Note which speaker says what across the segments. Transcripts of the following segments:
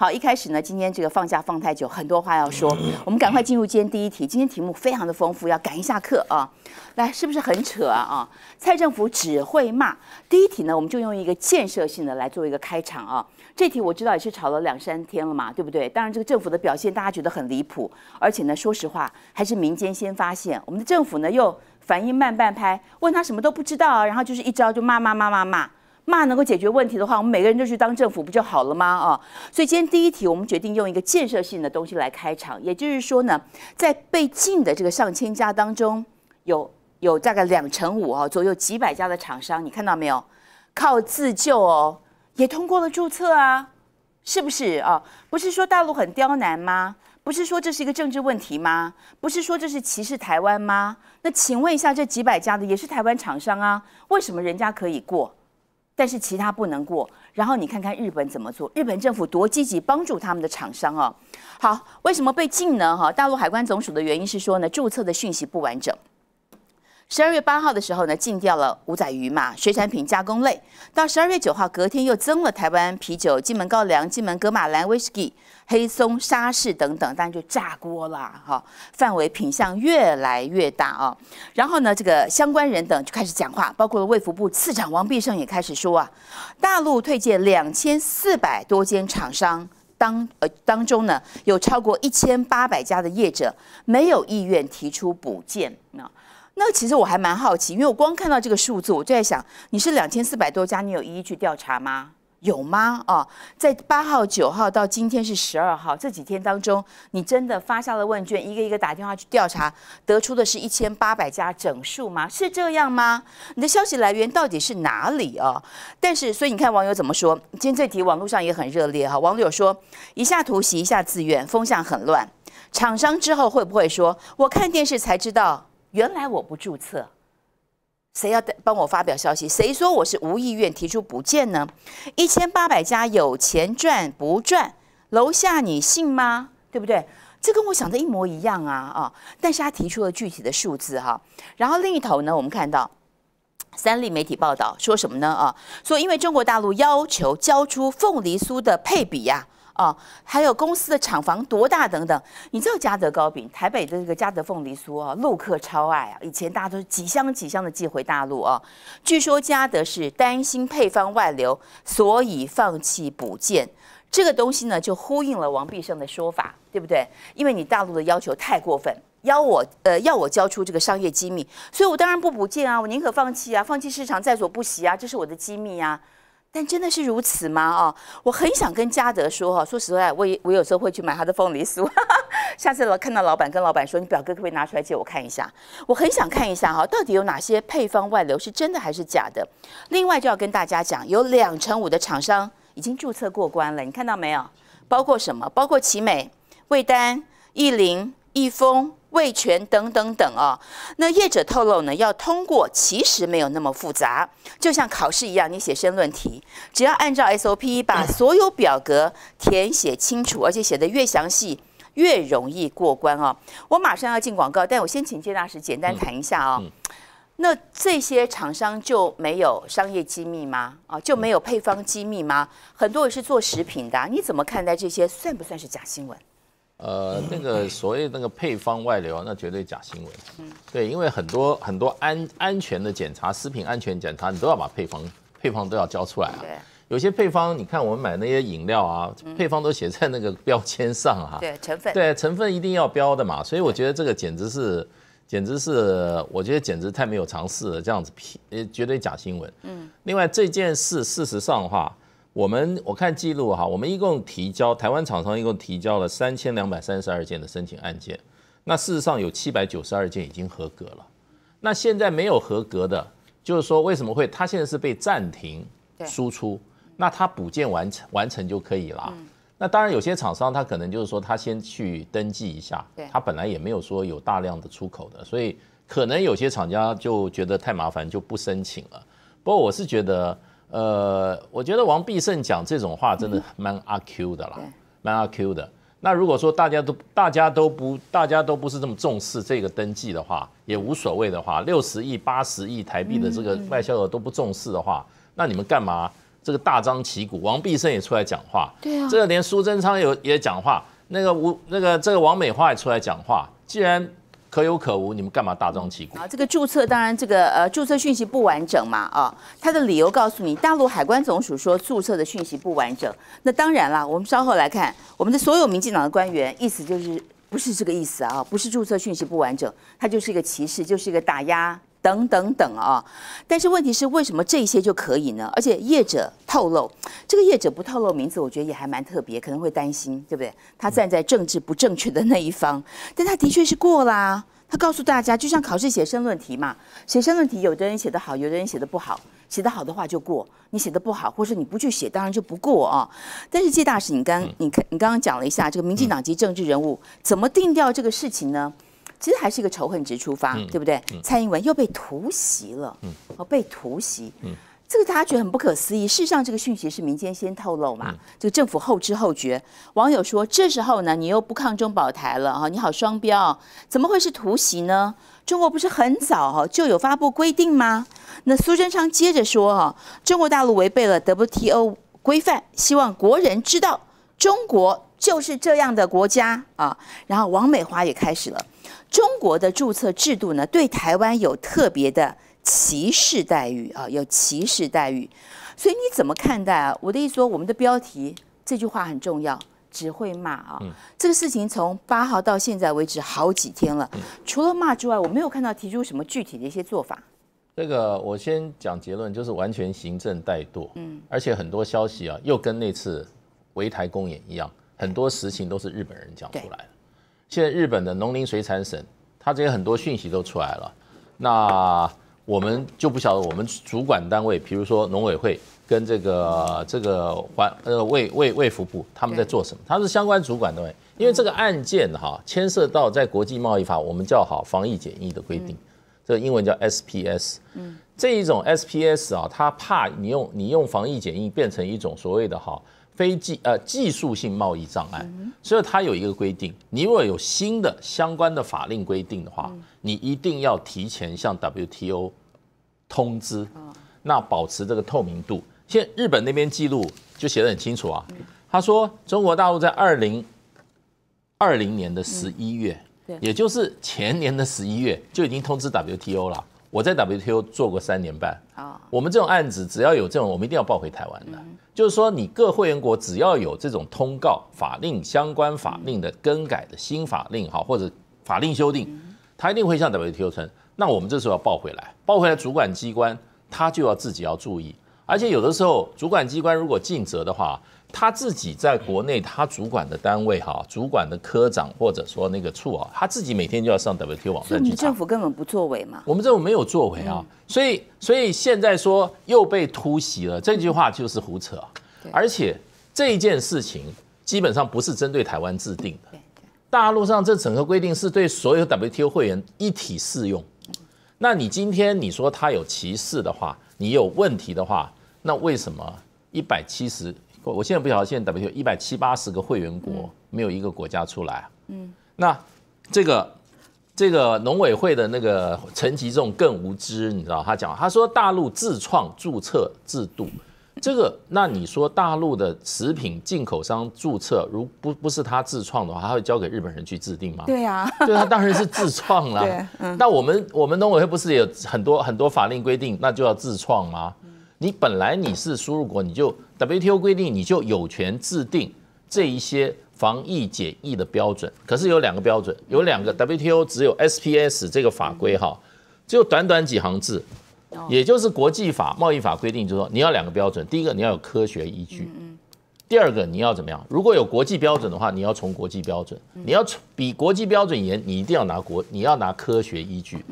Speaker 1: 好，一开始呢，今天这个放假放太久，很多话要说，我们赶快进入今天第一题。今天题目非常的丰富，要赶一下课啊。来，是不是很扯啊？啊，蔡政府只会骂。第一题呢，我们就用一个建设性的来做一个开场啊。这题我知道也是吵了两三天了嘛，对不对？当然这个政府的表现大家觉得很离谱，而且呢，说实话还是民间先发现，我们的政府呢又反应慢半拍，问他什么都不知道，然后就是一招就骂骂骂骂骂。骂能够解决问题的话，我们每个人都去当政府不就好了吗？啊，所以今天第一题，我们决定用一个建设性的东西来开场，也就是说呢，在被禁的这个上千家当中，有有大概两成五啊左右几百家的厂商，你看到没有？靠自救哦，也通过了注册啊，是不是啊？不是说大陆很刁难吗？不是说这是一个政治问题吗？不是说这是歧视台湾吗？那请问一下，这几百家的也是台湾厂商啊？为什么人家可以过？但是其他不能过，然后你看看日本怎么做，日本政府多积极帮助他们的厂商啊！好，为什么被禁呢？哈，大陆海关总署的原因是说呢，注册的讯息不完整。十二月八号的时候呢，禁掉了五仔鱼嘛，水产品加工类。到十二月九号，隔天又增了台湾啤酒、金门高粱、金门格马兰威士忌、黑松、沙士等等，当然就炸锅了哈。范围品相越来越大啊。然后呢，这个相关人等就开始讲话，包括卫福部次长王必胜也开始说啊，大陆推荐两千四百多间厂商，当呃当中呢有超过一千八百家的业者没有意愿提出补件啊。那其实我还蛮好奇，因为我光看到这个数字，我就在想：你是两千四百多家，你有一一去调查吗？有吗？哦，在八号、九号到今天是十二号这几天当中，你真的发下了问卷，一个一个打电话去调查，得出的是一千八百家整数吗？是这样吗？你的消息来源到底是哪里哦？但是，所以你看网友怎么说？今天这题网络上也很热烈哈。网友说：一下突袭，一下自愿，风向很乱。厂商之后会不会说：我看电视才知道？原来我不注册，谁要帮我发表消息？谁说我是无意愿提出不见呢？一千八百家有钱赚不赚？楼下你信吗？对不对？这跟我想的一模一样啊啊！但是他提出了具体的数字哈。然后另一头呢，我们看到三立媒体报道说什么呢？啊，说因为中国大陆要求交出凤梨酥的配比呀。啊，还有公司的厂房多大等等，你知道嘉德糕饼，台北的这个嘉德凤梨酥啊，陆客超爱啊，以前大家都是几箱几箱的寄回大陆啊。据说嘉德是担心配方外流，所以放弃补件。这个东西呢，就呼应了王必胜的说法，对不对？因为你大陆的要求太过分，要我呃要我交出这个商业机密，所以我当然不补件啊，我宁可放弃啊，放弃市场在所不惜啊，这是我的机密啊。但真的是如此吗？哦，我很想跟嘉德说哈，说实在，我我有时候会去买他的凤梨酥，下次老看到老板跟老板说，你表哥可不可以拿出来借我看一下？我很想看一下哈，到底有哪些配方外流是真的还是假的？另外就要跟大家讲，有两成五的厂商已经注册过关了，你看到没有？包括什么？包括奇美、味丹、益林、益丰。味全等等等哦。那业者透露呢，要通过其实没有那么复杂，就像考试一样，你写申论题，只要按照 SOP 把所有表格填写清楚，而且写的越详细越容易过关哦。我马上要进广告，但我先请谢大使简单谈一下哦。那这些厂商就没有商业机密吗？啊，就没有配方机密吗？很多是做食品的，你怎么看待这些？算不算是假新闻？
Speaker 2: 呃，那个所谓那个配方外流，那绝对假新闻。对，因为很多很多安安全的检查，食品安全检查，你都要把配方配方都要交出来啊。有些配方，你看我们买那些饮料啊，配方都写在那个标签上啊。对，成分。对，成分一定要标的嘛。所以我觉得这个简直是，简直是，我觉得简直太没有常识了，这样子批，呃，绝对假新闻。嗯，另外这件事事实上的话。我们我看记录哈，我们一共提交台湾厂商一共提交了三千两百三十二件的申请案件，那事实上有七百九十二件已经合格了，那现在没有合格的，就是说为什么会他现在是被暂停输出，那他补件完成完成就可以了。那当然有些厂商他可能就是说他先去登记一下，他本来也没有说有大量的出口的，所以可能有些厂家就觉得太麻烦就不申请了。不过我是觉得。呃，我觉得王必胜讲这种话真的蛮阿 Q 的啦，蛮阿 Q 的。那如果说大家都大家都不大家都不是这么重视这个登记的话，也无所谓的话，六十亿、八十亿台币的这个外销额都不重视的话，那你们干嘛这个大张旗鼓？王必胜也出来讲话，对啊，这个连苏贞昌有也讲话，那个吴那个这个王美花也出来讲话，既然。可有可无，你们干嘛大张旗鼓啊？
Speaker 1: 这个注册当然，这个呃，注册讯息不完整嘛啊，他的理由告诉你，大陆海关总署说注册的讯息不完整，那当然了，我们稍后来看，我们的所有民进党的官员意思就是不是这个意思啊，不是注册讯息不完整，它就是一个歧视，就是一个打压。等等等啊！但是问题是，为什么这些就可以呢？而且业者透露，这个业者不透露名字，我觉得也还蛮特别，可能会担心，对不对？他站在政治不正确的那一方，但他的确是过啦。他告诉大家，就像考试写申论题嘛，写申论题，有的人写得好，有的人写得不好。写得好的话就过，你写得不好，或者说你不去写，当然就不过啊。但是季大使你刚你看你刚刚讲了一下，这个民进党籍政治人物怎么定调这个事情呢？其实还是一个仇恨值出发，对不对？蔡英文又被突袭了，哦，被突袭，这个大家觉得很不可思议。事实上，这个讯息是民间先透露嘛，这个政府后知后觉。网友说，这时候呢，你又不抗中保台了，啊，你好双标，怎么会是突袭呢？中国不是很早哈就有发布规定吗？那苏贞昌接着说哈，中国大陆违背了 WTO 规范，希望国人知道中国。就是这样的国家啊，然后王美华也开始了。中国的注册制度呢，对台湾有特别的歧视待遇啊，有歧视待遇。所以你怎么看待啊？我的意思说，我们的标题这句话很重要，只会骂啊。这个事情从八号到现在为止好几天了，除了骂之外，我没有看到提出什么具体的一些做法。
Speaker 2: 这个我先讲结论，就是完全行政怠惰。嗯，而且很多消息啊，又跟那次围台公演一样。很多实情都是日本人讲出来的。现在日本的农林水产省，它这些很多讯息都出来了。那我们就不晓得我们主管单位，比如说农委会跟这个这个环呃卫卫卫福部，他们在做什么？他是相关主管单位，因为这个案件哈，牵涉到在国际贸易法，我们叫好防疫检疫的规定，这个英文叫 S P S。嗯，这一种 S P S 啊，他怕你用你用防疫检疫变成一种所谓的哈。非技呃技术性贸易障碍，所以它有一个规定，你如果有新的相关的法令规定的话，你一定要提前向 WTO 通知，那保持这个透明度。现日本那边记录就写得很清楚啊，他说中国大陆在二零二零年的十一月，也就是前年的十一月就已经通知 WTO 了。我在 WTO 做过三年半，我们这种案子只要有这种，我们一定要报回台湾的。就是说，你各会员国只要有这种通告、法令相关法令的更改的新法令，哈，或者法令修订，他一定会向 WTO 称，那我们这时候要报回来，报回来主管机关他就要自己要注意，而且有的时候主管机关如果尽责的话。他自己在国内，他主管的单位哈，主管的科长或者说那个处啊，他自己每天就要上 W T O 网站去查。你政府根本不作为嘛？我们政府没有作为啊，所以所以现在说又被突袭了，这句话就是胡扯。而且这一件事情基本上不是针对台湾制定的，大陆上这整个规定是对所有 W T O 会员一体适用。那你今天你说他有歧视的话，你有问题的话，那为什么一百七十？我现在不晓得，现在 W 一百七八十个会员国，没有一个国家出来。嗯，那这个这个农委会的那个陈吉仲更无知，你知道他讲，他说大陆自创注册制度，这个那你说大陆的食品进口商注册，如不不是他自创的话，他会交给日本人去制定吗？对
Speaker 1: 呀，就他当然是
Speaker 2: 自创了。那我们我们农委会不是也有很多很多法令规定，那就要自创吗？你本来你是输入国，你就 WTO 规定，你就有权制定这一些防疫检疫的标准。可是有两个标准，有两个 WTO 只有 SPS 这个法规哈，只有短短几行字，也就是国际法贸易法规定，就说你要两个标准，第一个你要有科学依据，第二个你要怎么样？如果有国际标准的话，你要从国际标准，你要比国际标准严，你一定要拿国，你要拿科学依据。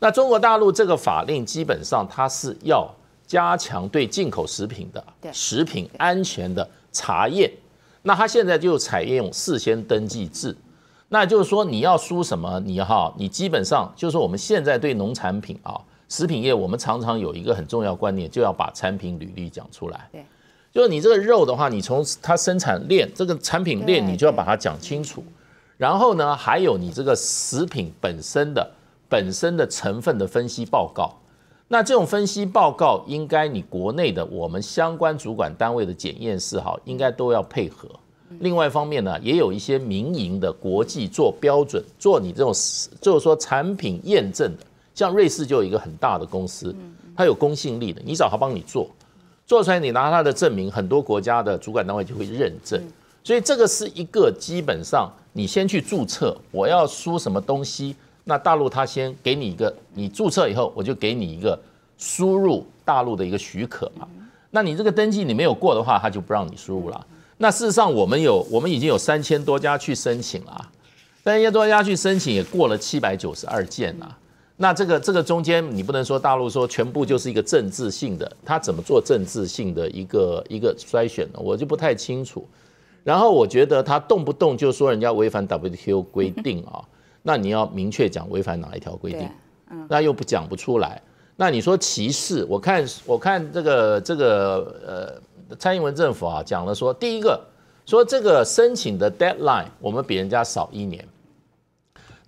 Speaker 2: 那中国大陆这个法令基本上它是要。加强对进口食品的食品安全的查验，那他现在就采用事先登记制，那就是说你要输什么，你哈，你基本上就是我们现在对农产品啊，食品业，我们常常有一个很重要观念，就要把产品履历讲出来。对，就是你这个肉的话，你从它生产链这个产品链，你就要把它讲清楚。然后呢，还有你这个食品本身的本身的成分的分析报告。那这种分析报告，应该你国内的我们相关主管单位的检验室哈，应该都要配合。另外一方面呢，也有一些民营的国际做标准，做你这种就是说产品验证的，像瑞士就有一个很大的公司，它有公信力的，你找他帮你做，做出来你拿它的证明，很多国家的主管单位就会认证。所以这个是一个基本上你先去注册，我要输什么东西。那大陆他先给你一个，你注册以后我就给你一个输入大陆的一个许可嘛。那你这个登记你没有过的话，他就不让你输入了。那事实上我们有，我们已经有三千多家去申请了，三千多家去申请也过了七百九十二件了。那这个这个中间你不能说大陆说全部就是一个政治性的，他怎么做政治性的一个一个筛选呢？我就不太清楚。然后我觉得他动不动就说人家违反 WTO 规定啊。那你要明确讲违反哪一条规定，那又不讲不出来。那你说歧视，我看我看这个这个呃，蔡英文政府啊讲了说，第一个说这个申请的 deadline 我们比人家少一年，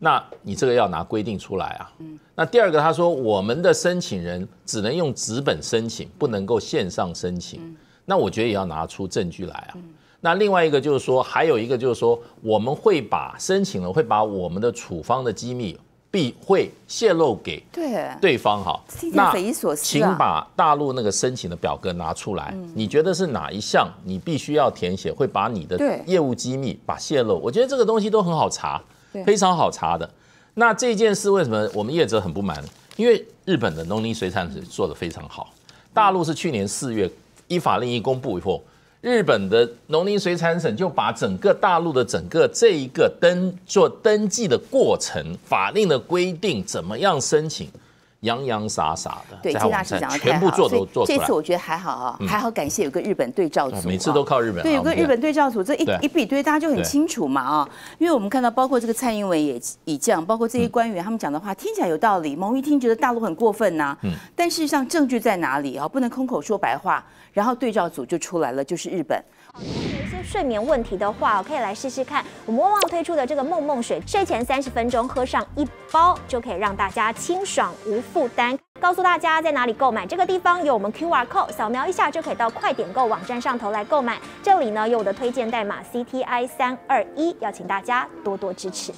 Speaker 2: 那你这个要拿规定出来啊。那第二个他说我们的申请人只能用纸本申请，不能够线上申请，那我觉得也要拿出证据来啊。那另外一个就是说，还有一个就是说，我们会把申请人会把我们的处方的机密必会泄露给对对方哈。那请把大陆那个申请的表格拿出来，你觉得是哪一项你必须要填写？会把你的业务机密把泄露？我觉得这个东西都很好查，非常好查的。那这件事为什么我们业者很不满？因为日本的农林水产局做的非常好，大陆是去年四月依法令一公布以后。日本的农林水产省就把整个大陆的整个这一个登做登记的过程、法令的规定，怎么样申请？洋洋洒洒的，对金大师讲的太做所以这次我
Speaker 1: 觉得还好啊，还好感谢有个日本对照组，每次都靠日本，所对，有个日本对照组，这一一比对，大家就很清楚嘛啊，因为我们看到包括这个蔡英文也已降，包括这些官员他们讲的话听起来有道理，某一听觉得大陆很过分呐，嗯，但事实上证据在哪里啊？不能空口说白话，然后对照组就出来了，就是日本。如果有一些睡眠问题的话，可以来试试看，我们旺旺推出的这个梦梦水，睡前三十分钟喝上一包，就可以让大家清爽无。负担，告诉大家在哪里购买。这个地方有我们 Q R code，扫描一下就可以到快点购网站上头来购买。这里呢有我的推荐代码 C T I 三二一，要请大家多多支持。